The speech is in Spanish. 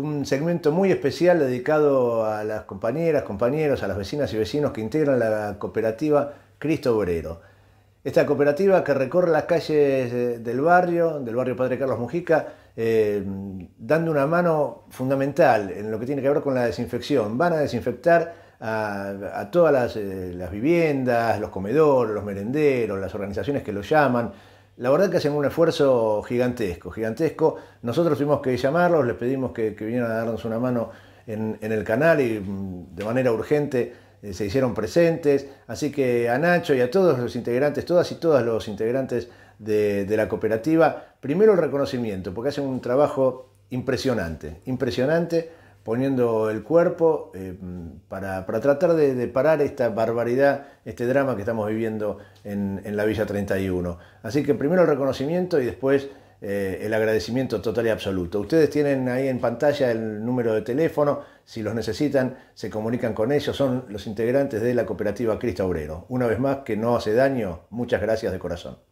Un segmento muy especial dedicado a las compañeras, compañeros, a las vecinas y vecinos que integran la cooperativa Cristo Obrero. Esta cooperativa que recorre las calles del barrio, del barrio Padre Carlos Mujica, eh, dando una mano fundamental en lo que tiene que ver con la desinfección. Van a desinfectar a, todas las, eh, las viviendas, los comedores, los merenderos, las organizaciones que lo llaman, la verdad que hacen un esfuerzo gigantesco, gigantesco. Nosotros tuvimos que llamarlos, les pedimos que, vinieran a darnos una mano en, el canal y mm, de manera urgente eh, se hicieron presentes. Así que a Nacho y a todos los integrantes, todas y todos los integrantes de, de la cooperativa, primero el reconocimiento, porque hacen un trabajo impresionante, impresionante poniendo el cuerpo eh, para, tratar de, parar esta barbaridad, este drama que estamos viviendo en, la Villa 31. Así que primero el reconocimiento y después eh, el agradecimiento total y absoluto. Ustedes tienen ahí en pantalla el número de teléfono, si los necesitan, se comunican con ellos, son los integrantes de la cooperativa Cristo Obrero. Una vez más, que no hace daño, muchas gracias de corazón.